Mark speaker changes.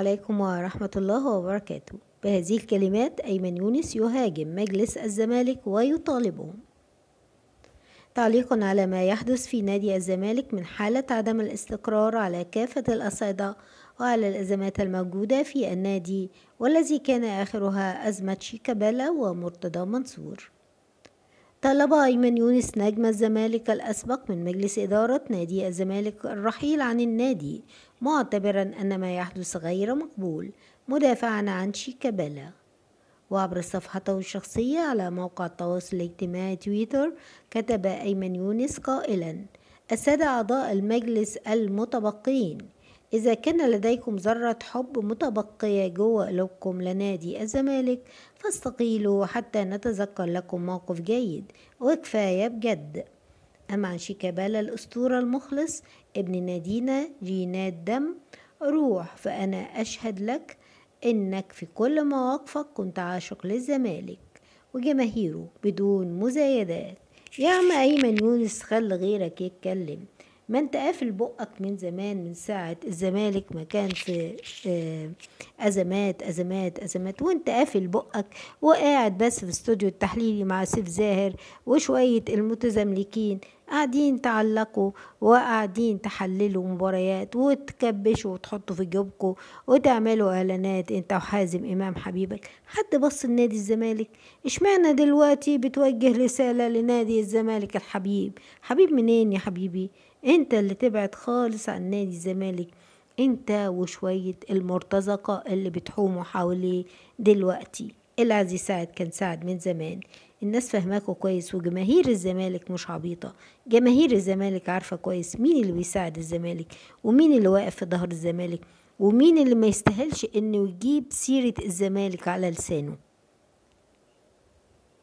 Speaker 1: عليكم ورحمة الله وبركاته بهذه الكلمات أيمن يونس يهاجم مجلس الزمالك ويطالبه تعليقا على ما يحدث في نادي الزمالك من حالة عدم الاستقرار على كافة الأصعدة وعلى الأزمات الموجودة في النادي والذي كان آخرها أزمة شيكابالا ومرتضى منصور طلب أيمن يونس نجم الزمالك الأسبق من مجلس إدارة نادي الزمالك الرحيل عن النادي معتبرا أن ما يحدث غير مقبول مدافعا عن شيكابالا وعبر صفحته الشخصية على موقع التواصل الاجتماعي تويتر كتب أيمن يونس قائلا السادة أعضاء المجلس المتبقين إذا كان لديكم ذرة حب متبقية جوه قلوبكم لنادي الزمالك فاستقيلوا حتى نتذكر لكم موقف جيد وكفاية بجد أما عن شيكابالا الأسطورة المخلص ابن نادينا جينات دم روح فأنا أشهد لك إنك في كل مواقفك كنت عاشق للزمالك وجماهيره بدون مزايدات يا عم أيمن يونس خل غيرك يتكلم ما انت قافل بقك من زمان من ساعة الزمالك ما كان في آه، أزمات أزمات أزمات وانت قافل بقك وقاعد بس في استوديو التحليلي مع سيف زاهر وشوية المتزملكين قاعدين تعلقوا وقاعدين تحللوا مباريات وتكبشوا وتحطوا في جيوبكم وتعملوا اعلانات انت وحازم امام حبيبك حد بص لنادي الزمالك اشمعنى دلوقتي بتوجه رساله لنادي الزمالك الحبيب حبيب منين يا حبيبي انت اللي تبعد خالص عن نادي الزمالك انت وشويه المرتزقه اللي بتحوموا حواليه دلوقتي العزي سعد كان سعد من زمان الناس فاهماكوا كويس وجماهير الزمالك مش عبيطة جماهير الزمالك عارفة كويس مين اللي بيساعد الزمالك ومين اللي واقف في ظهر الزمالك ومين اللي ما يستاهلش انه يجيب سيرة الزمالك على لسانه